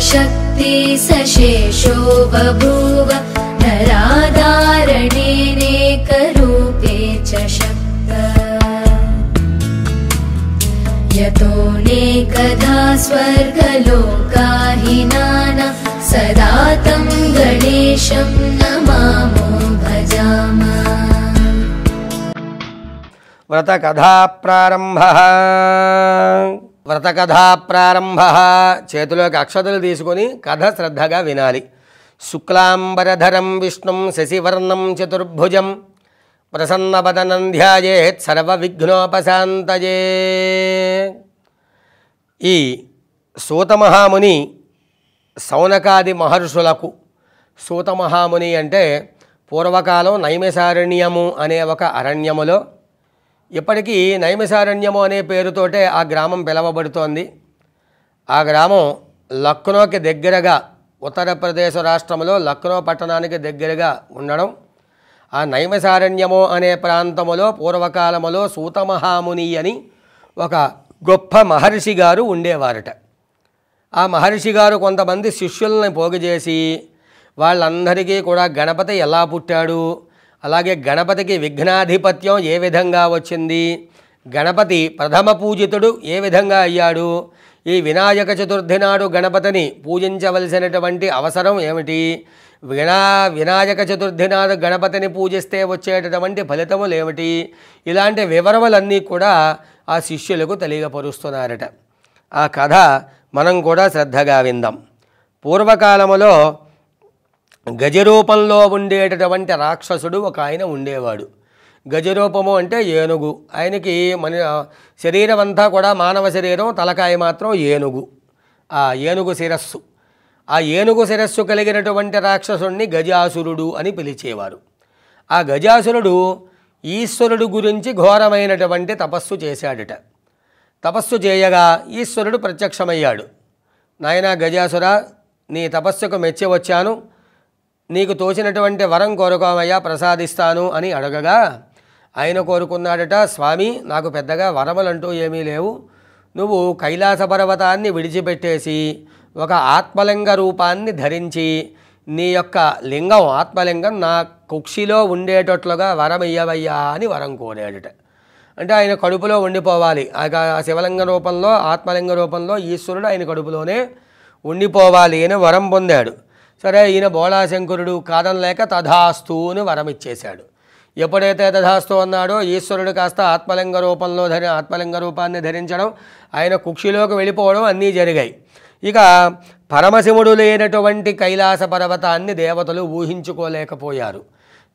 शक्ति सशेषो बभूव नराधारणेनेकरूपे च यतोनेकधार्गलोकाहिना न सदा तं गणेशं नमामो भजाम व्रतकथा प्रारम्भः వ్రతకథా ప్రారంభ చేతిలోకి అక్షతలు తీసుకొని కథ శ్రద్ధగా వినాలి శుక్లాంబరధరం విష్ణుం శశివర్ణం చతుర్భుజం ప్రసన్నపదనం ధ్యాయేత్ విఘ్నోపశాంతయే ఈ సూతమహాముని సౌనకాది మహర్షులకు సూతమహాముని అంటే పూర్వకాలం నైమిసారణ్యము అనే ఒక అరణ్యములో ఇప్పటికీ నైమిసారణ్యము అనే పేరుతోటే ఆ గ్రామం పిలవబడుతోంది ఆ గ్రామం లక్నోకి దగ్గరగా ఉత్తరప్రదేశ్ రాష్ట్రంలో లక్నో పట్టణానికి దగ్గరగా ఉండడం ఆ నైమసారణ్యము అనే ప్రాంతములో పూర్వకాలములో సూతమహాముని అని ఒక గొప్ప మహర్షి గారు ఉండేవారట ఆ మహర్షి గారు కొంతమంది శిష్యుల్ని పోగుచేసి వాళ్ళందరికీ కూడా గణపతి ఎలా పుట్టాడు అలాగే గణపతికి విఘ్నాధిపత్యం ఏ విధంగా వచ్చింది గణపతి ప్రథమ పూజితుడు ఏ విధంగా అయ్యాడు ఈ వినాయక చతుర్థి నాడు గణపతిని పూజించవలసినటువంటి అవసరం ఏమిటి వినా వినాయక చతుర్థి నాడు గణపతిని పూజిస్తే వచ్చేటటువంటి ఫలితములు ఏమిటి ఇలాంటి వివరములన్నీ కూడా ఆ శిష్యులకు తెలియపరుస్తున్నారట ఆ కథ మనం కూడా శ్రద్ధగా విందాం పూర్వకాలములో గజరూపంలో ఉండేటటువంటి రాక్షసుడు ఒక ఆయన ఉండేవాడు గజరూపము అంటే ఏనుగు ఆయనకి మన శరీరం అంతా కూడా మానవ శరీరం తలకాయ మాత్రం ఏనుగు ఆ ఏనుగు శిరస్సు ఆ ఏనుగు శిరస్సు కలిగినటువంటి రాక్షసుడిని గజాసురుడు అని పిలిచేవారు ఆ గజాసురుడు ఈశ్వరుడు గురించి ఘోరమైనటువంటి తపస్సు చేశాడట తపస్సు చేయగా ఈశ్వరుడు ప్రత్యక్షమయ్యాడు నాయన గజాసుర నీ తపస్సుకు మెచ్చి వచ్చాను నీకు తోచినటువంటి వరం కోరుకోమయ్యా ప్రసాదిస్తాను అని అడగగా ఆయన కోరుకున్నాడట స్వామి నాకు పెద్దగా వరములంటూ ఏమీ లేవు నువ్వు కైలాస పర్వతాన్ని విడిచిపెట్టేసి ఒక ఆత్మలింగ రూపాన్ని ధరించి నీ యొక్క లింగం ఆత్మలింగం నా కుక్షిలో ఉండేటట్లుగా వరం ఇయ్యవయ్యా అని వరం కోరాడట అంటే ఆయన కడుపులో ఉండిపోవాలి ఆ శివలింగ రూపంలో ఆత్మలింగ రూపంలో ఈశ్వరుడు ఆయన కడుపులోనే ఉండిపోవాలి అని వరం పొందాడు సరే ఈయన బోళాశంకరుడు కాదనలేక తథాస్తు అని వరమిచ్చేశాడు ఎప్పుడైతే తథాస్తు అన్నాడో ఈశ్వరుడు కాస్త ఆత్మలింగ రూపంలో ధరి ఆత్మలింగ రూపాన్ని ధరించడం ఆయన కుక్షిలోకి వెళ్ళిపోవడం అన్నీ జరిగాయి ఇక పరమశివుడు లేనటువంటి కైలాస పర్వతాన్ని దేవతలు ఊహించుకోలేకపోయారు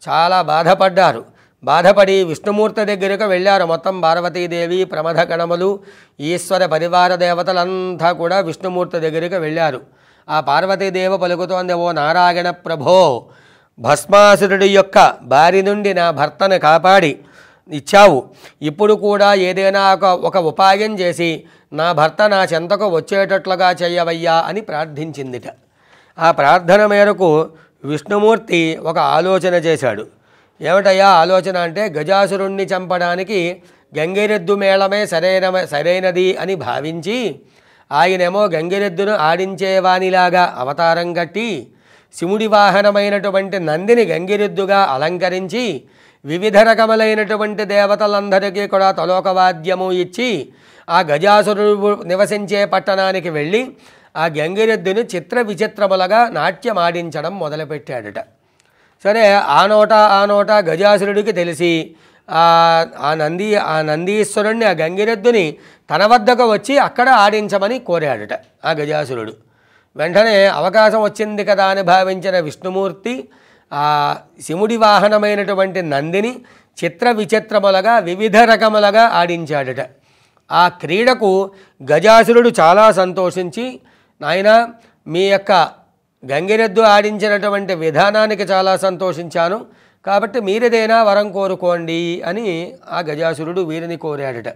చాలా బాధపడ్డారు బాధపడి విష్ణుమూర్తి దగ్గరకు వెళ్ళారు మొత్తం పార్వతీదేవి ప్రమథ గణములు ఈశ్వర పరివార దేవతలంతా కూడా విష్ణుమూర్తి దగ్గరికి వెళ్ళారు ఆ పార్వతీదేవ పలుకుతోంది ఓ నారాయణ ప్రభో భస్మాసురుడి యొక్క బారి నుండి నా భర్తను కాపాడి ఇచ్చావు ఇప్పుడు కూడా ఏదైనా ఒక ఒక ఉపాయం చేసి నా భర్త నా చెంతకు వచ్చేటట్లుగా చేయవయ్యా అని ప్రార్థించిందిట ఆ ప్రార్థన మేరకు విష్ణుమూర్తి ఒక ఆలోచన చేశాడు ఏమిటయ్యా ఆలోచన అంటే గజాసురుణ్ణి చంపడానికి గంగిరెద్దు మేళమే సరైన సరైనది అని భావించి ఆయనేమో గంగిరెద్దును ఆడించేవానిలాగా అవతారం కట్టి శివుడి వాహనమైనటువంటి నందిని గంగిరెద్దుగా అలంకరించి వివిధ రకములైనటువంటి దేవతలందరికీ కూడా తలోకవాద్యము ఇచ్చి ఆ గజాసురుడు నివసించే పట్టణానికి వెళ్ళి ఆ గంగిరెద్దును చిత్ర విచిత్రములుగా నాట్యమాడించడం మొదలుపెట్టాడట సరే ఆ నోట ఆ నోట గజాసురుడికి తెలిసి ఆ నంది ఆ నందీశ్వరుణ్ణి ఆ గంగిరెద్దుని తన వద్దకు వచ్చి అక్కడ ఆడించమని కోరాడట ఆ గజాసురుడు వెంటనే అవకాశం వచ్చింది కదా అని భావించిన విష్ణుమూర్తి ఆ శివుడి వాహనమైనటువంటి నందిని చిత్ర విచిత్రములగా వివిధ రకములుగా ఆడించాడట ఆ క్రీడకు గజాసురుడు చాలా సంతోషించి నాయన మీ యొక్క గంగిరెద్దు ఆడించినటువంటి విధానానికి చాలా సంతోషించాను కాబట్టి మీరేదైనా వరం కోరుకోండి అని ఆ గజాసురుడు వీరిని కోరాడట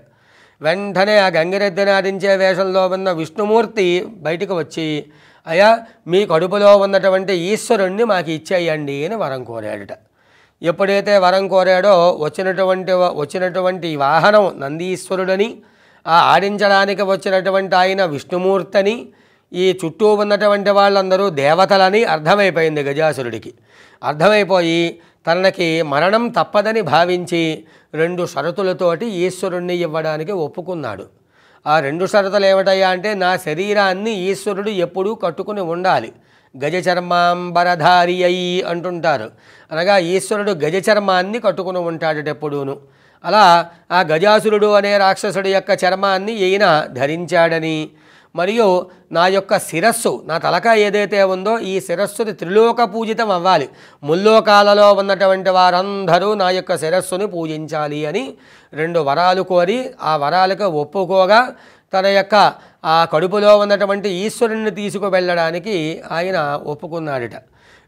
వెంటనే ఆ గంగిరెద్దినాడించే వేషంలో ఉన్న విష్ణుమూర్తి బయటకు వచ్చి అయా మీ కడుపులో ఉన్నటువంటి ఈశ్వరుణ్ణి మాకు ఇచ్చేయండి అని వరం కోరాడట ఎప్పుడైతే వరం కోరాడో వచ్చినటువంటి వచ్చినటువంటి వాహనం నందీశ్వరుడని ఆ ఆడించడానికి వచ్చినటువంటి ఆయన విష్ణుమూర్తని ఈ చుట్టూ ఉన్నటువంటి వాళ్ళందరూ దేవతలని అర్థమైపోయింది గజాసురుడికి అర్థమైపోయి తనకి మరణం తప్పదని భావించి రెండు షరతులతోటి ఈశ్వరుణ్ణి ఇవ్వడానికి ఒప్పుకున్నాడు ఆ రెండు షరతులు ఏమిటయ్యా అంటే నా శరీరాన్ని ఈశ్వరుడు ఎప్పుడూ కట్టుకుని ఉండాలి గజచర్మాంబరధారి అయి అంటుంటారు అనగా ఈశ్వరుడు గజచర్మాన్ని కట్టుకుని ఉంటాడు ఎప్పుడూను అలా ఆ గజాసురుడు అనే రాక్షసుడు యొక్క చర్మాన్ని ఈయన ధరించాడని మరియు నా యొక్క శిరస్సు నా తలక ఏదైతే ఉందో ఈ శిరస్సుని త్రిలోక పూజితం అవ్వాలి ముల్లోకాలలో ఉన్నటువంటి వారందరూ నా యొక్క శిరస్సుని పూజించాలి అని రెండు వరాలు కోరి ఆ వరాలకు ఒప్పుకోగా తన యొక్క ఆ కడుపులో ఉన్నటువంటి ఈశ్వరుణ్ణి తీసుకువెళ్ళడానికి ఆయన ఒప్పుకున్నాడట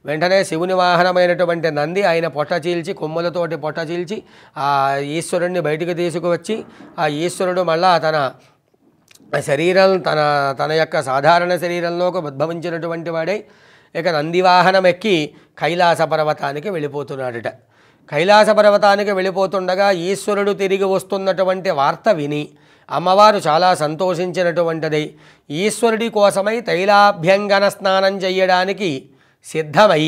వెంటనే శివుని వాహనమైనటువంటి నంది ఆయన పొట్ట చీల్చి కొమ్ములతోటి పొట్ట చీల్చి ఆ ఈశ్వరుణ్ణి బయటికి తీసుకువచ్చి ఆ ఈశ్వరుడు మళ్ళా తన శరీరం తన తన యొక్క సాధారణ శరీరంలోకి ఉద్భవించినటువంటి వాడే ఇక నందివాహనం ఎక్కి కైలాస పర్వతానికి వెళ్ళిపోతున్నాడట కైలాస పర్వతానికి వెళ్ళిపోతుండగా ఈశ్వరుడు తిరిగి వస్తున్నటువంటి వార్త విని అమ్మవారు చాలా సంతోషించినటువంటిది ఈశ్వరుడి కోసమై తైలాభ్యంగన స్నానం చేయడానికి సిద్ధమై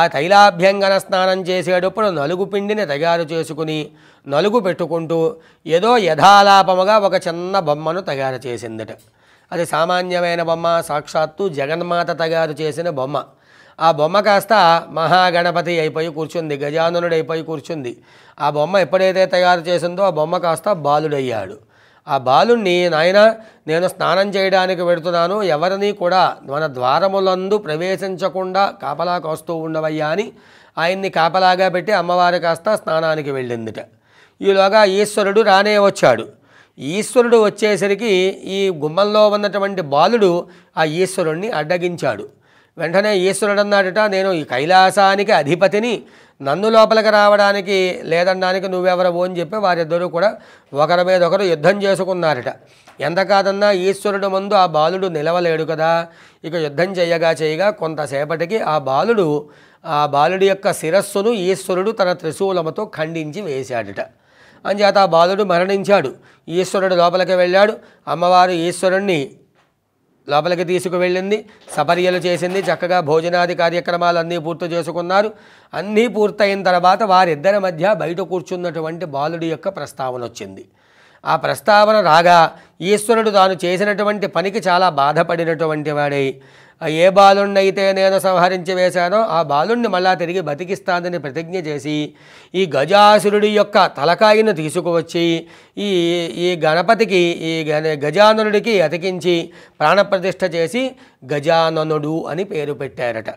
ఆ తైలాభ్యంగన స్నానం చేసేటప్పుడు నలుగు పిండిని తయారు చేసుకుని నలుగు పెట్టుకుంటూ ఏదో యథాలాపముగా ఒక చిన్న బొమ్మను తయారు చేసిందట అది సామాన్యమైన బొమ్మ సాక్షాత్తు జగన్మాత తయారు చేసిన బొమ్మ ఆ బొమ్మ కాస్త మహాగణపతి అయిపోయి కూర్చుంది గజానుడు అయిపోయి కూర్చుంది ఆ బొమ్మ ఎప్పుడైతే తయారు చేసిందో ఆ బొమ్మ కాస్త బాలుడయ్యాడు ఆ బాలుణ్ణి నాయన నేను స్నానం చేయడానికి వెడుతున్నాను ఎవరిని కూడా మన ద్వారములందు ప్రవేశించకుండా కాపలా కాస్తూ ఉండవయ్యా అని ఆయన్ని కాపలాగా పెట్టి అమ్మవారు కాస్త స్నానానికి వెళ్ళిందిట ఈలోగా ఈశ్వరుడు రానే వచ్చాడు ఈశ్వరుడు వచ్చేసరికి ఈ గుమ్మంలో ఉన్నటువంటి బాలుడు ఆ ఈశ్వరుణ్ణి అడ్డగించాడు వెంటనే ఈశ్వరుడు అన్నాడట నేను ఈ కైలాసానికి అధిపతిని నన్ను లోపలికి రావడానికి లేదనడానికి నువ్వెవరవు అని చెప్పి వారిద్దరూ కూడా ఒకరి మీద ఒకరు యుద్ధం చేసుకున్నారట ఎంత కాదన్నా ఈశ్వరుడు ముందు ఆ బాలుడు నిలవలేడు కదా ఇక యుద్ధం చేయగా చేయగా కొంతసేపటికి ఆ బాలుడు ఆ బాలుడి యొక్క శిరస్సును ఈశ్వరుడు తన త్రిశూలముతో ఖండించి వేశాడట అంచేత బాలుడు మరణించాడు ఈశ్వరుడు లోపలికి వెళ్ళాడు అమ్మవారు ఈశ్వరుణ్ణి లోపలికి తీసుకువెళ్ళింది సపర్యలు చేసింది చక్కగా భోజనాది కార్యక్రమాలు అన్నీ పూర్తి చేసుకున్నారు అన్నీ పూర్తయిన తర్వాత వారిద్దరి మధ్య బయట కూర్చున్నటువంటి బాలుడి యొక్క ప్రస్తావన వచ్చింది ఆ ప్రస్తావన రాగా ఈశ్వరుడు తాను చేసినటువంటి పనికి చాలా బాధపడినటువంటి వాడై ఏ బాలుణ్ణైతే నేను సంహరించి వేశానో ఆ బాలుణ్ణి మళ్ళా తిరిగి బతికిస్తానని ప్రతిజ్ఞ చేసి ఈ గజాసురుడి యొక్క తలకాయను తీసుకువచ్చి ఈ ఈ గణపతికి ఈ గజాననుడికి అతికించి ప్రాణప్రతిష్ఠ చేసి గజాననుడు అని పేరు పెట్టారట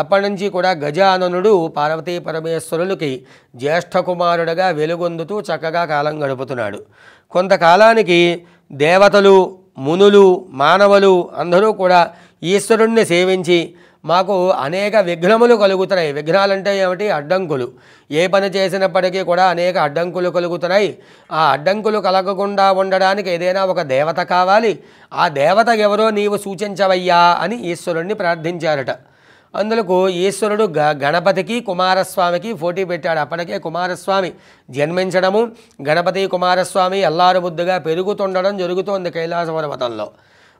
అప్పటి నుంచి కూడా గజాననుడు పార్వతీ పరమేశ్వరులకి జ్యేష్ఠ కుమారుడుగా వెలుగొందుతూ చక్కగా కాలం గడుపుతున్నాడు కొంతకాలానికి దేవతలు మునులు మానవులు అందరూ కూడా ఈశ్వరుణ్ణి సేవించి మాకు అనేక విఘ్నములు కలుగుతున్నాయి విఘ్నాలంటే ఏమిటి అడ్డంకులు ఏ పని చేసినప్పటికీ కూడా అనేక అడ్డంకులు కలుగుతున్నాయి ఆ అడ్డంకులు కలగకుండా ఉండడానికి ఏదైనా ఒక దేవత కావాలి ఆ దేవత ఎవరో నీవు సూచించవయ్యా అని ఈశ్వరుణ్ణి ప్రార్థించారట అందులకు ఈశ్వరుడు గ గణపతికి కుమారస్వామికి పోటీ పెట్టాడు అప్పటికే కుమారస్వామి జన్మించడము గణపతి కుమారస్వామి బుద్ధిగా పెరుగుతుండడం జరుగుతోంది కైలాస పర్వతంలో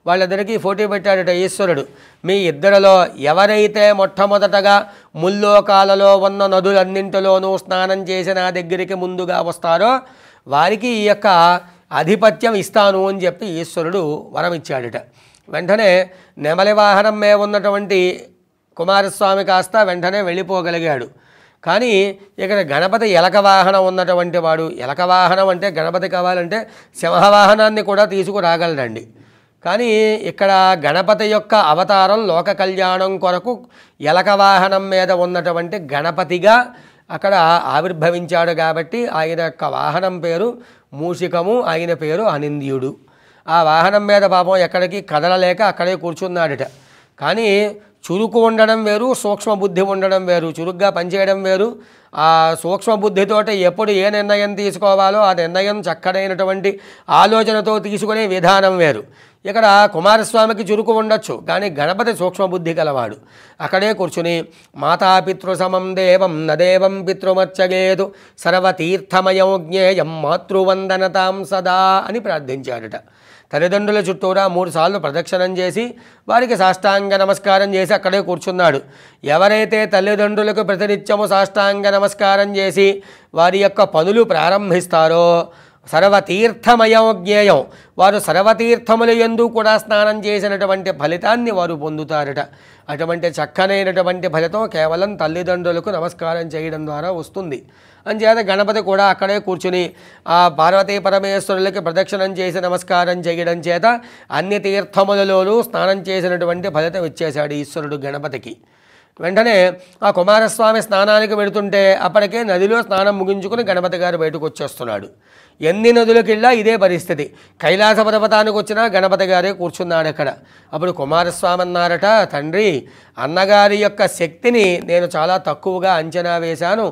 వాళ్ళందరికీ పోటీ పెట్టాడట ఈశ్వరుడు మీ ఇద్దరిలో ఎవరైతే మొట్టమొదటగా ముల్లోకాలలో ఉన్న నదులన్నింటిలోనూ స్నానం చేసి నా దగ్గరికి ముందుగా వస్తారో వారికి ఈ యొక్క ఆధిపత్యం ఇస్తాను అని చెప్పి ఈశ్వరుడు వరం ఇచ్చాడట వెంటనే నెమలి వాహనం మీద ఉన్నటువంటి కుమారస్వామి కాస్త వెంటనే వెళ్ళిపోగలిగాడు కానీ ఇక్కడ గణపతి ఎలక వాహనం ఉన్నటువంటి వాడు ఎలక వాహనం అంటే గణపతి కావాలంటే సింహవాహనాన్ని కూడా తీసుకురాగలడండి కానీ ఇక్కడ గణపతి యొక్క అవతారం లోక కళ్యాణం కొరకు ఎలక వాహనం మీద ఉన్నటువంటి గణపతిగా అక్కడ ఆవిర్భవించాడు కాబట్టి ఆయన యొక్క వాహనం పేరు మూషికము ఆయన పేరు అనింద్యుడు ఆ వాహనం మీద పాపం ఎక్కడికి కదలలేక అక్కడే కూర్చున్నాడట కానీ చురుకు ఉండడం వేరు సూక్ష్మబుద్ధి ఉండడం వేరు చురుగ్గా పనిచేయడం వేరు ఆ సూక్ష్మబుద్ధితోటి ఎప్పుడు ఏ నిర్ణయం తీసుకోవాలో ఆ నిర్ణయం చక్కడైనటువంటి ఆలోచనతో తీసుకునే విధానం వేరు ఇక్కడ కుమారస్వామికి చురుకు ఉండొచ్చు కానీ గణపతి సూక్ష్మబుద్ధి గలవాడు అక్కడే కూర్చుని సమం దేవం నదేవం పితృమర్చగేదు సర్వతీర్థమయం జ్ఞేయం మాతృవందనతాం సదా అని ప్రార్థించాడట తల్లిదండ్రుల చుట్టూరా మూడుసార్లు ప్రదక్షిణం చేసి వారికి సాష్టాంగ నమస్కారం చేసి అక్కడే కూర్చున్నాడు ఎవరైతే తల్లిదండ్రులకు ప్రతినిత్యము సాష్టాంగ నమస్కారం చేసి వారి యొక్క పనులు ప్రారంభిస్తారో జ్ఞేయం వారు సర్వతీర్థములు ఎందు కూడా స్నానం చేసినటువంటి ఫలితాన్ని వారు పొందుతారట అటువంటి చక్కనైనటువంటి ఫలితం కేవలం తల్లిదండ్రులకు నమస్కారం చేయడం ద్వారా వస్తుంది అంచేత గణపతి కూడా అక్కడే కూర్చుని ఆ పార్వతీ పరమేశ్వరులకి ప్రదక్షిణం చేసి నమస్కారం చేయడం చేత అన్ని తీర్థములలోనూ స్నానం చేసినటువంటి ఫలితం ఇచ్చేశాడు ఈశ్వరుడు గణపతికి వెంటనే ఆ కుమారస్వామి స్నానానికి వెళుతుంటే అప్పటికే నదిలో స్నానం ముగించుకుని గణపతి గారు బయటకు వచ్చేస్తున్నాడు ఎన్ని నదులకు వెళ్ళా ఇదే పరిస్థితి కైలాస పర్వతానికి వచ్చినా గణపతి గారే కూర్చున్నాడు అక్కడ అప్పుడు కుమారస్వామి అన్నారట తండ్రి అన్నగారి యొక్క శక్తిని నేను చాలా తక్కువగా అంచనా వేశాను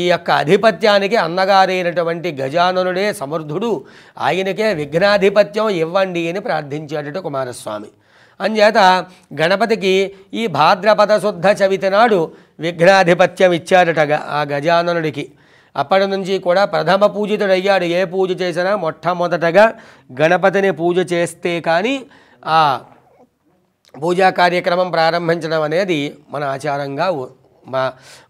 ఈ యొక్క అధిపత్యానికి అన్నగారైనటువంటి గజాననుడే సమర్థుడు ఆయనకే విఘ్నాధిపత్యం ఇవ్వండి అని ప్రార్థించాడట కుమారస్వామి అంచేత గణపతికి ఈ భాద్రపద శుద్ధ చవితి నాడు విఘ్నాధిపత్యం ఇచ్చాడట ఆ గజాననుడికి అప్పటి నుంచి కూడా ప్రథమ పూజితుడయ్యాడు ఏ పూజ చేసినా మొట్టమొదటగా గణపతిని పూజ చేస్తే కానీ ఆ పూజా కార్యక్రమం ప్రారంభించడం అనేది మన ఆచారంగా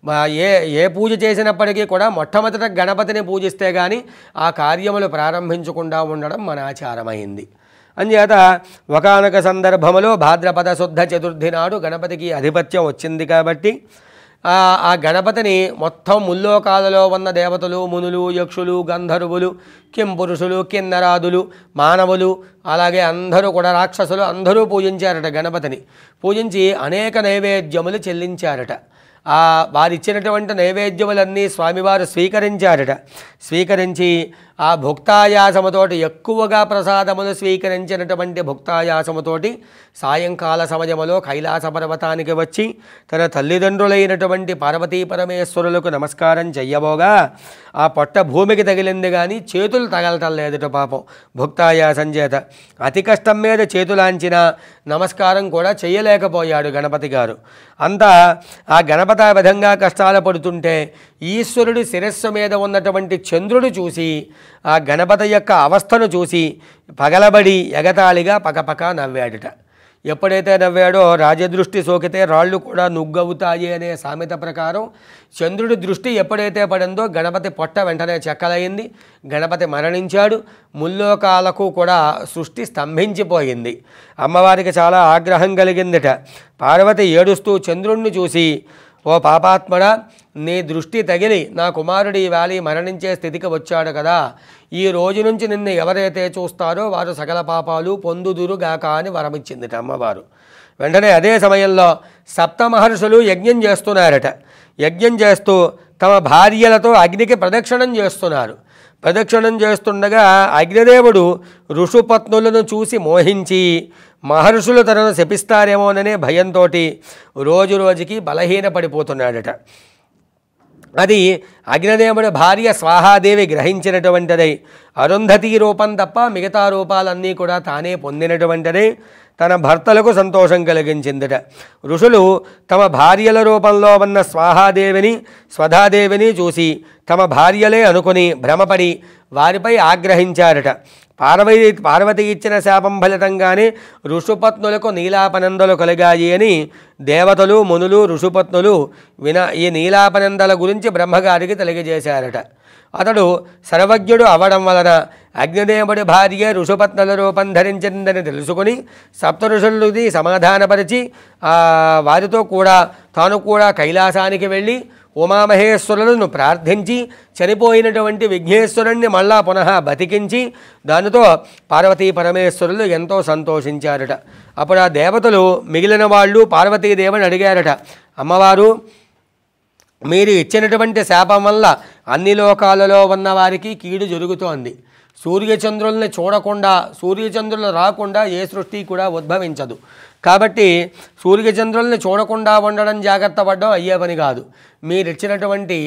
మా ఏ ఏ పూజ చేసినప్పటికీ కూడా మొట్టమొదట గణపతిని పూజిస్తే కానీ ఆ కార్యములు ప్రారంభించకుండా ఉండడం మన ఆచారమైంది అంచేత ఒకనొక సందర్భములో భాద్రపద శుద్ధ చతుర్థి నాడు గణపతికి ఆధిపత్యం వచ్చింది కాబట్టి ఆ గణపతిని మొత్తం ముల్లోకాలలో ఉన్న దేవతలు మునులు యక్షులు గంధర్వులు కింపురుషులు కిన్నరాదులు మానవులు అలాగే అందరూ కూడా రాక్షసులు అందరూ పూజించారట గణపతిని పూజించి అనేక నైవేద్యములు చెల్లించారట ఆ వారిచ్చినటువంటి నైవేద్యములన్నీ స్వామివారు స్వీకరించారట స్వీకరించి ఆ భుక్తాయాసముతోటి ఎక్కువగా ప్రసాదమును స్వీకరించినటువంటి భుక్తాయాసముతోటి సాయంకాల సమయములో కైలాస పర్వతానికి వచ్చి తన తల్లిదండ్రులైనటువంటి పార్వతీ పరమేశ్వరులకు నమస్కారం చెయ్యబోగా ఆ పొట్ట భూమికి తగిలింది కానీ చేతులు తగలటం పాపం భుక్తాయాసం చేత అతి కష్టం మీద చేతులాంచిన నమస్కారం కూడా చేయలేకపోయాడు గణపతి గారు అంతా ఆ గణపత విధంగా కష్టాలు పడుతుంటే ఈశ్వరుడి శిరస్సు మీద ఉన్నటువంటి చంద్రుడు చూసి ఆ గణపతి యొక్క అవస్థను చూసి పగలబడి ఎగతాళిగా పకపక నవ్వాడట ఎప్పుడైతే నవ్వాడో రాజదృష్టి సోకితే రాళ్ళు కూడా నుగ్గవుతాయి అనే సామెత ప్రకారం చంద్రుడి దృష్టి ఎప్పుడైతే పడిందో గణపతి పొట్ట వెంటనే చెక్కలయ్యింది గణపతి మరణించాడు ముల్లోకాలకు కూడా సృష్టి స్తంభించిపోయింది అమ్మవారికి చాలా ఆగ్రహం కలిగిందిట పార్వతి ఏడుస్తూ చంద్రుణ్ణి చూసి ఓ పాపాత్మడ నీ దృష్టి తగిలి నా కుమారుడు వ్యాలీ మరణించే స్థితికి వచ్చాడు కదా ఈ రోజు నుంచి నిన్ను ఎవరైతే చూస్తారో వారు సకల పాపాలు పొందుదురుగాక అని వరమిచ్చింది అమ్మవారు వెంటనే అదే సమయంలో సప్త మహర్షులు యజ్ఞం చేస్తున్నారట యజ్ఞం చేస్తూ తమ భార్యలతో అగ్నికి ప్రదక్షిణం చేస్తున్నారు ప్రదక్షిణం చేస్తుండగా అగ్నిదేవుడు ఋషుపత్నులను చూసి మోహించి మహర్షులు తనను శపిస్తారేమోననే భయంతో రోజు రోజుకి బలహీనపడిపోతున్నాడట అది అగ్నిదేవుడు భార్య స్వాహాదేవి గ్రహించినటువంటిదై అరుంధతి రూపం తప్ప మిగతా రూపాలన్నీ కూడా తానే పొందినటువంటిదై తన భర్తలకు సంతోషం కలిగించిందట ఋషులు తమ భార్యల రూపంలో ఉన్న స్వాహాదేవిని స్వధాదేవిని చూసి తమ భార్యలే అనుకుని భ్రమపడి వారిపై ఆగ్రహించారట పార్వతి పార్వతి ఇచ్చిన శాపం ఫలితంగానే ఋషుపత్నులకు నీలాపనందలు కలిగాయి అని దేవతలు మునులు ఋషుపత్నులు విన ఈ నీలాపనందల గురించి బ్రహ్మగారికి తెలియజేశారట అతడు సర్వజ్ఞుడు అవడం వలన అగ్నిదేవుడి భార్య ఋషుపత్నుల రూపం ధరించిందని తెలుసుకుని సప్తఋషులది సమాధానపరిచి వారితో కూడా తాను కూడా కైలాసానికి వెళ్ళి ఉమామహేశ్వరులను ప్రార్థించి చనిపోయినటువంటి విఘ్నేశ్వరుణ్ణి మళ్ళా పునః బతికించి దానితో పార్వతీ పరమేశ్వరులు ఎంతో సంతోషించారట అప్పుడు ఆ దేవతలు మిగిలిన వాళ్ళు పార్వతీదేవిని అడిగారట అమ్మవారు మీరు ఇచ్చినటువంటి శాపం వల్ల అన్ని లోకాలలో ఉన్నవారికి కీడు జరుగుతోంది సూర్యచంద్రుల్ని చూడకుండా సూర్యచంద్రులు రాకుండా ఏ సృష్టి కూడా ఉద్భవించదు కాబట్టి సూర్యచంద్రుల్ని చూడకుండా ఉండడం జాగ్రత్త పడ్డం అయ్యే పని కాదు ఇచ్చినటువంటి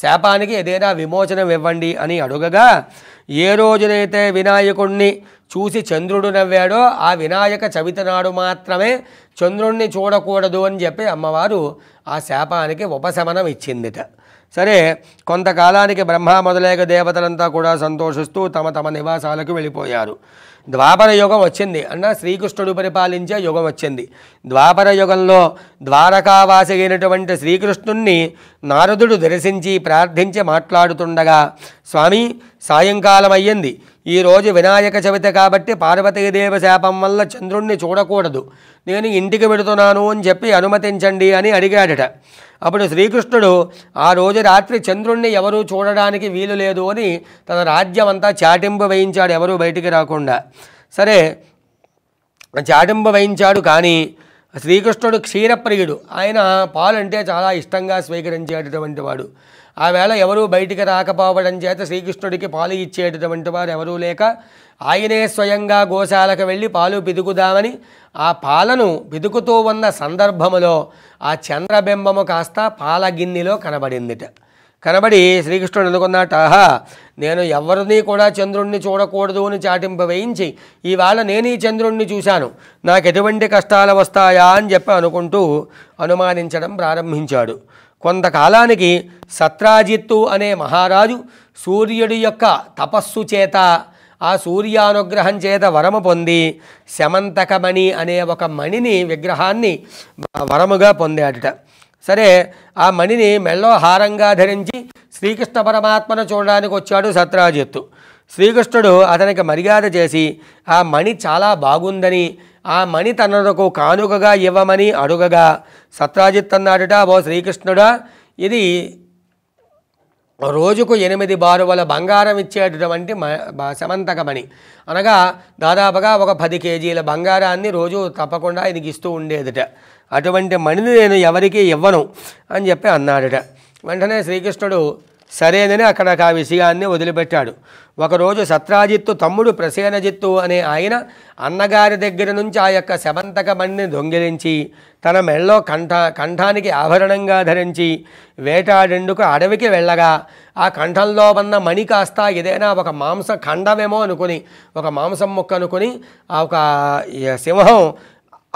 శాపానికి ఏదైనా విమోచనం ఇవ్వండి అని అడుగగా ఏ రోజునైతే వినాయకుణ్ణి చూసి చంద్రుడు నవ్వాడో ఆ వినాయక చవితి నాడు మాత్రమే చంద్రుణ్ణి చూడకూడదు అని చెప్పి అమ్మవారు ఆ శాపానికి ఉపశమనం ఇచ్చిందిట సరే కొంతకాలానికి బ్రహ్మ మొదలైన దేవతలంతా కూడా సంతోషిస్తూ తమ తమ నివాసాలకు వెళ్ళిపోయారు ద్వాపర యుగం వచ్చింది అన్న శ్రీకృష్ణుడు పరిపాలించే యుగం వచ్చింది ద్వాపర యుగంలో అయినటువంటి శ్రీకృష్ణుణ్ణి నారదుడు దర్శించి ప్రార్థించి మాట్లాడుతుండగా స్వామి సాయంకాలం అయ్యింది ఈరోజు వినాయక చవితి కాబట్టి పార్వతీదేవ శాపం వల్ల చంద్రుణ్ణి చూడకూడదు నేను ఇంటికి పెడుతున్నాను అని చెప్పి అనుమతించండి అని అడిగాడట అప్పుడు శ్రీకృష్ణుడు ఆ రోజు రాత్రి చంద్రుణ్ణి ఎవరూ చూడడానికి వీలు లేదు అని తన రాజ్యం అంతా చాటింపు వేయించాడు ఎవరూ బయటికి రాకుండా సరే జాడింబ వహించాడు కానీ శ్రీకృష్ణుడు క్షీరప్రియుడు ఆయన పాలంటే చాలా ఇష్టంగా స్వీకరించేటటువంటి వాడు ఆ వేళ ఎవరూ బయటికి రాకపోవడం చేత శ్రీకృష్ణుడికి పాలు ఇచ్చేటటువంటి వారు ఎవరూ లేక ఆయనే స్వయంగా గోశాలకు వెళ్ళి పాలు పిదుకుదామని ఆ పాలను పిదుకుతూ ఉన్న సందర్భములో ఆ చంద్రబింబము కాస్త పాల గిన్నెలో కనబడిందిట కనబడి శ్రీకృష్ణుడు అనుకున్నాట ఆహా నేను ఎవరిని కూడా చంద్రుణ్ణి చూడకూడదు అని చాటింప వేయించి ఇవాళ నేను ఈ చంద్రుణ్ణి చూశాను నాకు ఎటువంటి కష్టాలు వస్తాయా అని చెప్పి అనుకుంటూ అనుమానించడం ప్రారంభించాడు కొంతకాలానికి సత్రాజిత్తు అనే మహారాజు సూర్యుడి యొక్క తపస్సు చేత ఆ సూర్యానుగ్రహం చేత వరము పొంది శమంతకమణి అనే ఒక మణిని విగ్రహాన్ని వరముగా పొందాడట సరే ఆ మణిని మెళ్ళో హారంగా ధరించి శ్రీకృష్ణ పరమాత్మను చూడడానికి వచ్చాడు సత్రాజిత్తు శ్రీకృష్ణుడు అతనికి మర్యాద చేసి ఆ మణి చాలా బాగుందని ఆ మణి తనకు కానుకగా ఇవ్వమని అడుగగా సత్రాజిత్ అన్నాడుట ఓ శ్రీకృష్ణుడా ఇది రోజుకు ఎనిమిది బారువల బంగారం ఇచ్చేటటువంటి సమంతకమణి అనగా దాదాపుగా ఒక పది కేజీల బంగారాన్ని రోజు తప్పకుండా ఇది ఇస్తూ ఉండేదిట అటువంటి మణిని నేను ఎవరికీ ఇవ్వను అని చెప్పి అన్నాడట వెంటనే శ్రీకృష్ణుడు సరేనని అక్కడ ఆ విషయాన్ని వదిలిపెట్టాడు ఒకరోజు సత్రాజిత్తు తమ్ముడు ప్రసేనజిత్తు అనే ఆయన అన్నగారి దగ్గర నుంచి ఆ యొక్క శమంతక మణిని దొంగిలించి తన మెళ్ళో కంఠ కంఠానికి ఆభరణంగా ధరించి వేటాడేందుకు అడవికి వెళ్ళగా ఆ కంఠంలో ఉన్న మణి కాస్త ఏదైనా ఒక మాంస ఖండమేమో అనుకుని ఒక మాంసం ముక్క అనుకుని ఆ ఒక సింహం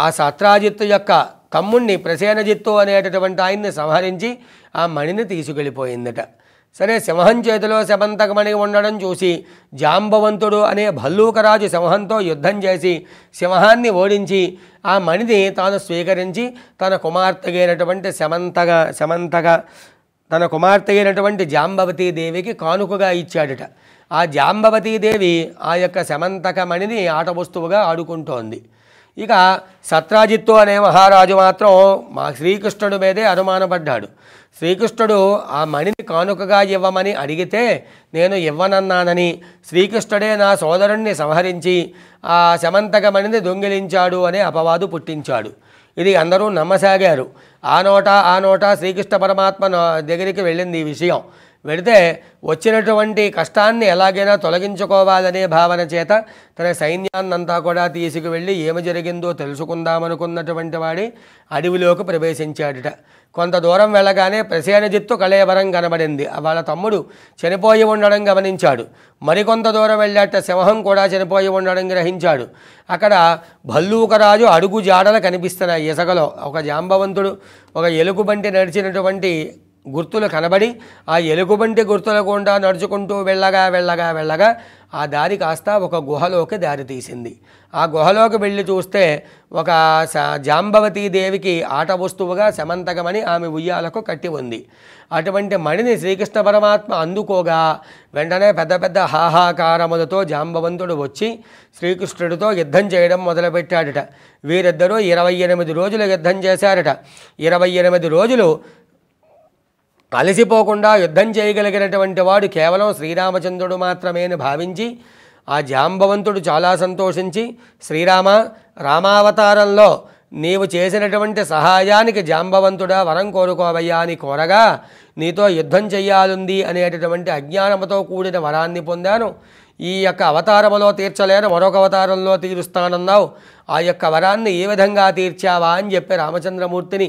ఆ సత్రాజిత్తు యొక్క తమ్ముణ్ణి ప్రసేనజిత్తు అనేటటువంటి ఆయన్ని సంహరించి ఆ మణిని తీసుకెళ్ళిపోయిందట సరే సింహం చేతిలో శబంతకమణి ఉండడం చూసి జాంబవంతుడు అనే భల్లూకరాజు సింహంతో యుద్ధం చేసి సింహాన్ని ఓడించి ఆ మణిని తాను స్వీకరించి తన కుమార్తెగైనటువంటి శమంతగా శమంతగ తన కుమార్తెగైనటువంటి జాంబవతీ దేవికి కానుకగా ఇచ్చాడట ఆ జాంబవతీదేవి ఆ యొక్క శమంతకమణిని ఆట వస్తువుగా ఆడుకుంటోంది ఇక సత్రాజిత్తు అనే మహారాజు మాత్రం మా శ్రీకృష్ణుడి మీదే అనుమానపడ్డాడు శ్రీకృష్ణుడు ఆ మణిని కానుకగా ఇవ్వమని అడిగితే నేను ఇవ్వనన్నానని శ్రీకృష్ణుడే నా సోదరుణ్ణి సంహరించి ఆ శమంతక మణిని దొంగిలించాడు అనే అపవాదు పుట్టించాడు ఇది అందరూ నమ్మసాగారు ఆ నోట ఆ నోట శ్రీకృష్ణ పరమాత్మ దగ్గరికి వెళ్ళింది ఈ విషయం వెడితే వచ్చినటువంటి కష్టాన్ని ఎలాగైనా తొలగించుకోవాలనే భావన చేత తన సైన్యాన్నంతా కూడా తీసుకువెళ్ళి ఏమి జరిగిందో తెలుసుకుందామనుకున్నటువంటి వాడి అడవిలోకి ప్రవేశించాడట కొంత దూరం వెళ్ళగానే ప్రసేనజిత్తు కళేవరం కనబడింది వాళ్ళ తమ్ముడు చనిపోయి ఉండడం గమనించాడు మరికొంత దూరం వెళ్ళాట సింహం కూడా చనిపోయి ఉండడం గ్రహించాడు అక్కడ భల్లూకరాజు అడుగు జాడలు కనిపిస్తున్నాయి ఇసగలో ఒక జాంబవంతుడు ఒక ఎలుగుబంటి నడిచినటువంటి గుర్తులు కనబడి ఆ ఎలుగుబంటి గుర్తులకుండా నడుచుకుంటూ వెళ్ళగా వెళ్ళగా వెళ్ళగా ఆ దారి కాస్త ఒక గుహలోకి దారి తీసింది ఆ గుహలోకి వెళ్ళి చూస్తే ఒక జాంబవతీ దేవికి ఆట వస్తువుగా శమంతకమని ఆమె ఉయ్యాలకు కట్టి ఉంది అటువంటి మణిని శ్రీకృష్ణ పరమాత్మ అందుకోగా వెంటనే పెద్ద పెద్ద హాహాకారములతో జాంబవంతుడు వచ్చి శ్రీకృష్ణుడితో యుద్ధం చేయడం మొదలుపెట్టాడట వీరిద్దరూ ఇరవై ఎనిమిది రోజులు యుద్ధం చేశారట ఇరవై ఎనిమిది రోజులు కలిసిపోకుండా యుద్ధం చేయగలిగినటువంటి వాడు కేవలం శ్రీరామచంద్రుడు మాత్రమేని భావించి ఆ జాంబవంతుడు చాలా సంతోషించి శ్రీరామ రామావతారంలో నీవు చేసినటువంటి సహాయానికి జాంబవంతుడా వరం కోరుకోవయ్యా అని కోరగా నీతో యుద్ధం చెయ్యాలుంది అనేటటువంటి అజ్ఞానముతో కూడిన వరాన్ని పొందాను ఈ యొక్క అవతారములో తీర్చలేను మరొక అవతారంలో తీరుస్తానన్నావు ఆ యొక్క వరాన్ని ఏ విధంగా తీర్చావా అని చెప్పి రామచంద్రమూర్తిని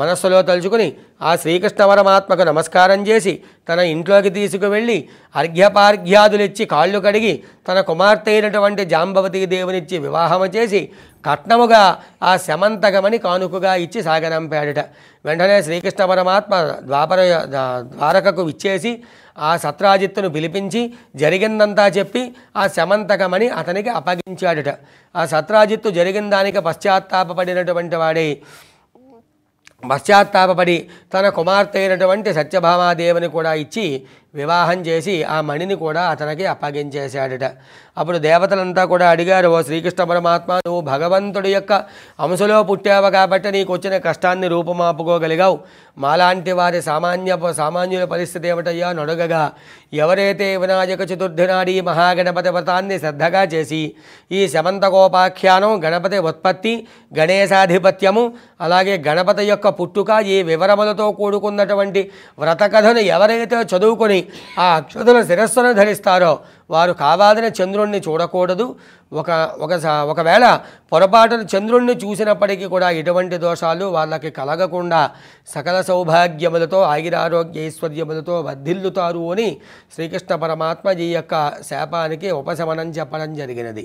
మనస్సులో తలుచుకుని ఆ శ్రీకృష్ణ పరమాత్మకు నమస్కారం చేసి తన ఇంట్లోకి తీసుకువెళ్ళి అర్ఘ్యపార్ఘ్యాదులిచ్చి కాళ్ళు కడిగి తన కుమార్తె అయినటువంటి జాంబవతి దేవునిచ్చి వివాహము చేసి కట్నముగా ఆ శమంతకమని కానుకగా ఇచ్చి సాగనంపాడట వెంటనే శ్రీకృష్ణ పరమాత్మ ద్వాపర ద్వారకకు విచ్చేసి ఆ సత్రాజిత్తును పిలిపించి జరిగిందంతా చెప్పి ఆ శమంతకమని అతనికి అప్పగించాడట ఆ సత్రాజిత్తు జరిగిన దానికి పశ్చాత్తాపడినటువంటి వాడే పశ్చాత్తాపడి తన కుమార్తె అయినటువంటి సత్యభామాదేవిని కూడా ఇచ్చి వివాహం చేసి ఆ మణిని కూడా అతనికి అప్పగించేశాడట అప్పుడు దేవతలంతా కూడా అడిగారు ఓ శ్రీకృష్ణ పరమాత్మ నువ్వు భగవంతుడి యొక్క అంశలో పుట్టావు కాబట్టి నీకు వచ్చిన కష్టాన్ని రూపుమాపుకోగలిగావు మాలాంటి వారి సామాన్య సామాన్యుల పరిస్థితి ఏమిటయ్యా నడుగగా ఎవరైతే వినాయక చతుర్థి నాడి మహాగణపతి వ్రతాన్ని శ్రద్ధగా చేసి ఈ శమంతకోపాఖ్యానం గణపతి ఉత్పత్తి గణేశాధిపత్యము అలాగే గణపతి యొక్క పుట్టుక ఈ వివరములతో కూడుకున్నటువంటి వ్రతకథను ఎవరైతే చదువుకొని ఆ అక్షతుల శిరస్సును ధరిస్తారో వారు కావాలనే చంద్రుణ్ణి చూడకూడదు ఒక ఒక ఒకవేళ పొరపాటున చంద్రుణ్ణి చూసినప్పటికీ కూడా ఎటువంటి దోషాలు వాళ్ళకి కలగకుండా సకల సౌభాగ్యములతో ఆగిరారోగ్య వర్ధిల్లుతారు అని శ్రీకృష్ణ పరమాత్మ ఈ యొక్క శాపానికి ఉపశమనం చెప్పడం జరిగినది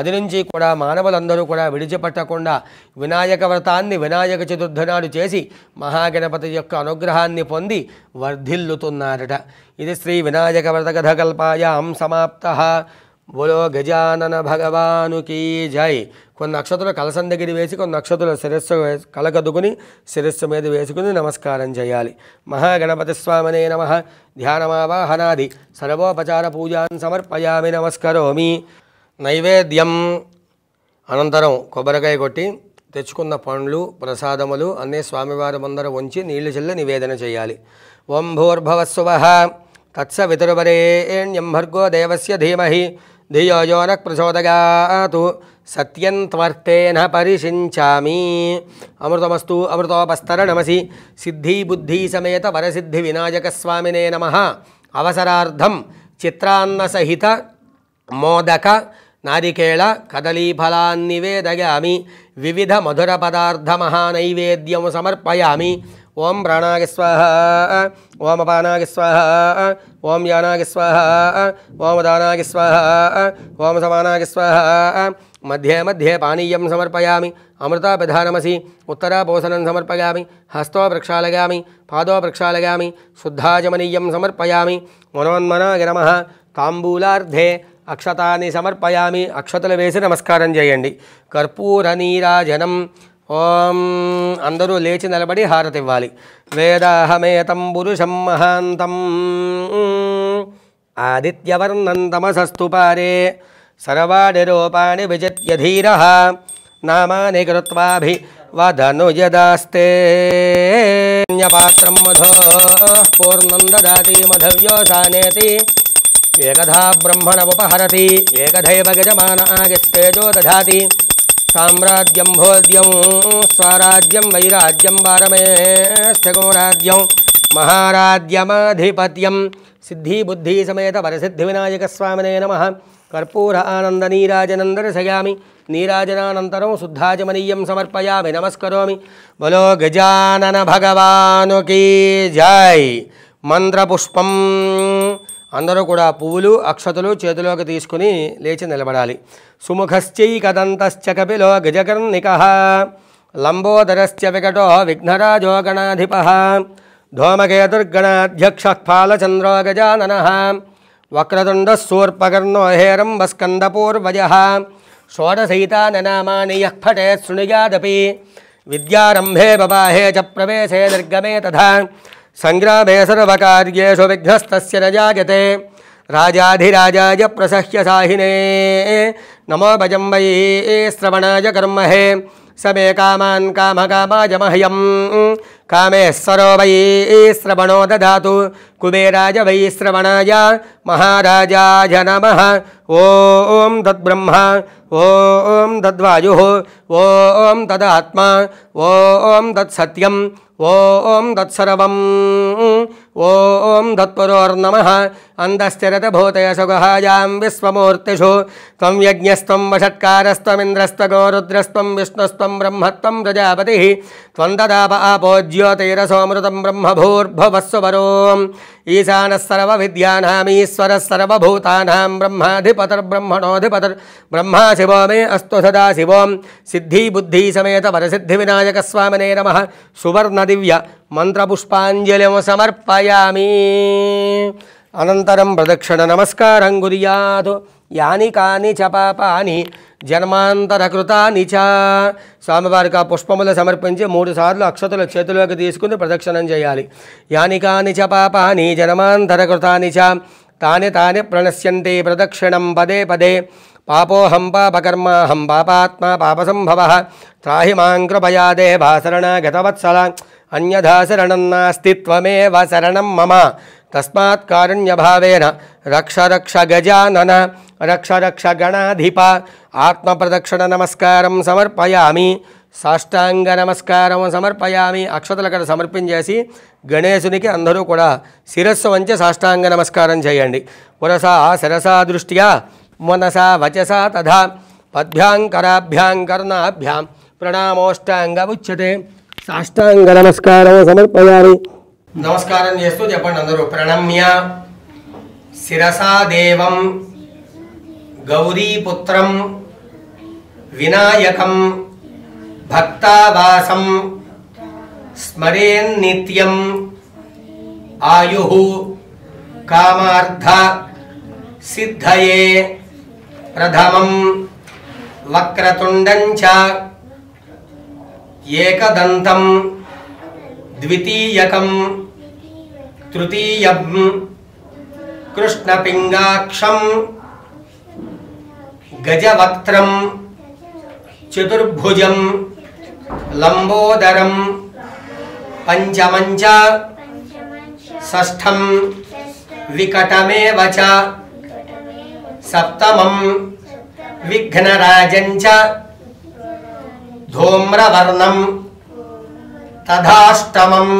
అది నుంచి కూడా మానవులందరూ కూడా విడిచిపెట్టకుండా వినాయక వ్రతాన్ని వినాయక చతుర్థి నాడు చేసి మహాగణపతి యొక్క అనుగ్రహాన్ని పొంది వర్ధిల్లుతున్నారట ఇది శ్రీ వినాయక వ్రత కథకల్పాయాం సమా ప్రాప్త బోలో గజానన భగవానుకి జై కొన్ని నక్షత్రులు కలసం దగ్గర వేసి కొన్ని నక్షత్రులు శిరస్సు కలకదుకుని శిరస్సు మీద వేసుకుని నమస్కారం చేయాలి మహాగణపతి స్వామినే నమ ధ్యానమావాహనాది సర్వోపచార పూజాన్ సమర్పయామి నమస్కరోమి నైవేద్యం అనంతరం కొబ్బరికాయ కొట్టి తెచ్చుకున్న పండ్లు ప్రసాదములు అన్నీ స్వామివారి ముందర ఉంచి నీళ్లు చెల్లి నివేదన చేయాలి ఓం భూర్భవస్సువ తత్స వితుర్వరేణ్యం భర్గో దేవస్ ధీమహి ధియో యో న ప్రచోదయాతు సత్యం త్వర్తేన పరిషించామి అమృతమస్తు అమృతోపస్తర నమసి సిద్ధిబుద్ధి సమేత వరసిద్ధి వినాయక స్వామినే నమ అవసరార్థం చిత్రాన్నసహిత మోదక నారికేళ కదలీఫలాన్నివేదయామి వివిధ మధుర పదార్థ సమర్పయామి ఓం ప్రాణాగి స్వాహ ఓం అపానాగి స్వాహ ఓం యానాగి స్వాహ ఓం దానాగి స్వాహ ఓం సమానాగి స్వాహ మధ్యే మధ్యే పానీయం సమర్పయామి అమృతాపిధానమసి ఉత్తరాపోసనం సమర్పయామి హస్తో ప్రక్షాళయామి పాదో ప్రక్షాళయామి శుద్ధాజమనీయం సమర్పయామి మనోన్మనాగి నమ తాంబూలార్ధే అక్షతాన్ని సమర్పయామి అక్షతలు వేసి నమస్కారం చేయండి కర్పూర నీరాజనం ఓం అందరూ లేచి నిలబడి హారతి ఇవ్వాలి వేదాహమేతం పురుషం మహాంతం ఆదిత్యవర్ణం తమసస్థు పారే సర్వాడిరూపాణి విజిత్య ధీర నామాని కృత్వాభి వదను యదాస్తేపాత్రం మధో పూర్ణం దదాతి మధవ్యోసానేతి ఏకధా బ్రహ్మణముపహరతి ఏకథైవ గజమాన ఆగిస్తేజో దాతి సామ్రాజ్యం భోజ్యం స్వరాజ్యం వైరాజ్యం వారమే స్థిగోరాజ్యం మహారాజ్యమాధిపత్యం సిద్ధిబుద్ధి సమేత పరసిద్ధి వినాయక స్వామినే నమ కర్పూర ఆనంద నీరాజనందర్శయామి నీరాజనానంతరం శుద్ధాచమనీయం సమర్పయామి నమస్కరోమి బలో గజానన భగవానుకి జై మంత్రపుష్పం అందరూ కూడా పువ్వులు అక్షతలు చేతిలోకి తీసుకుని లేచి నిలబడాలి सुमुखश्चैकदन्तश्च कपिलो गजकर्णिकः लम्बोदरश्च विकटो विघ्नराजो गणाधिपः धूमकेतुर्गणाध्यक्षः फालचन्द्रो गजाननः वक्रतुण्डः सूर्पकर्णो हेरंबस्कंदपूर्वज षोडशैताननामानि यः फटे विद्यारंभे बबाहे च प्रवेशे निर्गमे तथा सङ्ग्रामे सर्वकार्येषु विघ्नस्तस्य न जायते राजाधिराजाय प्रसह्य साहिने नमो भजम्बये श्रवणाय कर्महे समे कामान काम कामाय मह्यं कामे सरो वै श्रवणो ददातु कुबेराज वै श्रवणाय महाराजाज नमः ओं तद्ब्रह्म ॐ तद्वायुः ஓம் தத் ஆத்மா ஓம் தத் சத்யம் ஓம் தத் சர்வம் ஓம் தத்பரோர்நம அந்தஸ்திரத பூதய சுகஹாயாம் விஸ்வமூர்த்திஷு துவம் யஜ்ஞஸ்துவம் வஷட்காரஸ்துவமிந்திரஸ்தகோருத்ரஸ்துவம் விஷ்ணுஸ்துவம் பிரம்மத்வம் பிரஜாபதி துவம் ததாப ஆபோ ஜ்யோதிரசோமிருதம் பிரம்மபூர்பவஸ்வரோம் ईशानः सर्वविद्यानामीश्वरः सर्वभूतानां ब्रह्माधिपतिर्ब्रह्मणोऽधिपतिर्ब्रह्मा शिवो मे अस्तु सदा शिवों సిద్ధి బుద్ధి సమేత వరసిద్ధి వినాయక స్వామినే నమ సువర్ణ దివ్య మంత్రపుష్పాంజలి సమర్పయామి అనంతరం ప్రదక్షిణ నమస్కారం గురియాదు యాని కాని చ పాపాని జన్మాంతరకృతాని చ స్వామివారికి ఆ పుష్పములు సమర్పించి మూడుసార్లు అక్షతుల చేతిలోకి తీసుకుని ప్రదక్షిణం చేయాలి యాని కాని చ పాపాని జన్మాంతరకృతాని చ తాని తాని ప్రణశ్యంతే ప్రదక్షిణం పదే పదే పాపోహం పాపకర్మాహం పాపాత్మా పాపసంభవ త్రాహి మాం కృపయా దేహా శరణాగతవత్సల అన్యథా శరణం నాస్తి త్వమేవ శరణం మమ తస్మాత్ కారుణ్యభావేన రక్ష రక్ష గజానన రక్ష రక్ష గణాధిప ఆత్మప్రదక్షిణ నమస్కారం సమర్పయామి సాష్టాంగ నమస్కారం సమర్పయామి అక్షతలకడ సమర్పించేసి గణేశునికి అందరూ కూడా శిరస్సు వంచి సాష్టాంగ నమస్కారం చేయండి పురస ఆ శిరసా దృష్ట్యా मनसा वचसा तथा पद्भ्याङ्कराभ्याङ्कर्णाभ्यां ప్రణామోష్టాంగముచ్యతే సాష్టాంగ నమస్కారం సమర్పయామి నమస్కారం చేస్తూ చెప్పండి అందరూ ప్రణమ్య శిరసా దేవం గౌరీపుత్రం వినాయకం భక్తావాసం స్మరేన్నిత్యం ఆయు కామార్థ సిద్ధయే प्रथमं वक्रतुण्डं च एकदन्तं द्वितीयकं तृतीयं कृष्णपिङ्गाक्षं गजवक्त्रं चतुर्भुजं लम्बोदरं पञ्चमं च षष्ठं विकटमेव च सप्तमं विघ्नराजं च धूम्रवर्णं तथाष्टमं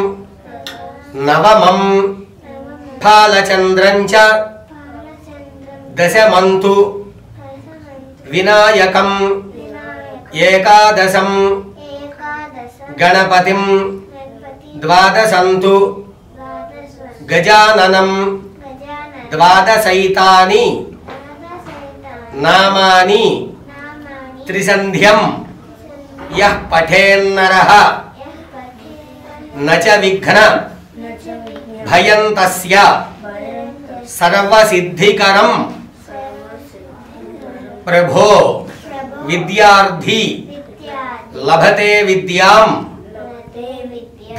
नवमं फालचन्द्रं च दशमं तु विनायकम् एकादशं गणपतिं द्वादशं तु गजाननं द्वादशैतानि नामानि त्रिसन्ध्यम् यह पठेन्नरः न च विघ्न भयन्तस्य सर्वसिद्धिकरं प्रभो विद्यार्थी लभते विद्यां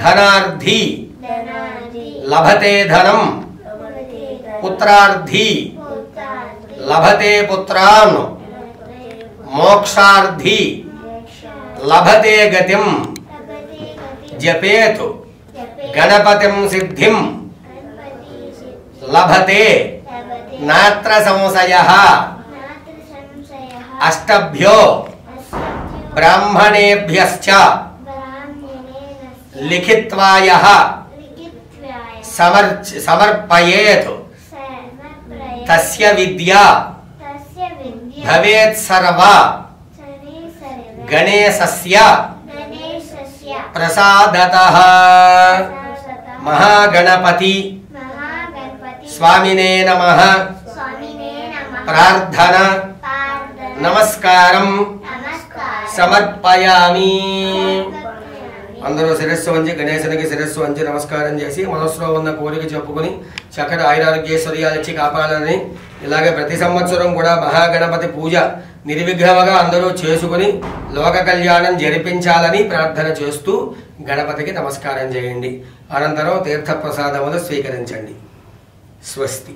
धनार्थी लभते धनं पुत्रार्थी लभते पुत्रान मोक्षार्थी लभते गतिम जपेत गणपतिम सिद्धिम लभते नात्र संशय अष्टभ्यो ब्राह्मणेभ्यश्च लिखित्वा यः समर्पयेत् तस्य विद्या भवेत्सर्वा गणेशस्य प्रसादतः महागणपति स्वामिने नमः प्रार्थना नमस्कारं समर्पयामि అందరూ శిరస్సు వంచి గణేశునికి శిరస్సు వంచి నమస్కారం చేసి మనసులో ఉన్న కోరిక చెప్పుకుని చక్కటి ఆయురారోగ్యేశ్వర్యాలు ఇచ్చి కాపాడాలని ఇలాగే ప్రతి సంవత్సరం కూడా మహాగణపతి పూజ నిర్విఘ్నముగా అందరూ చేసుకుని లోక కళ్యాణం జరిపించాలని ప్రార్థన చేస్తూ గణపతికి నమస్కారం చేయండి అనంతరం తీర్థప్రసాదములు స్వీకరించండి స్వస్తి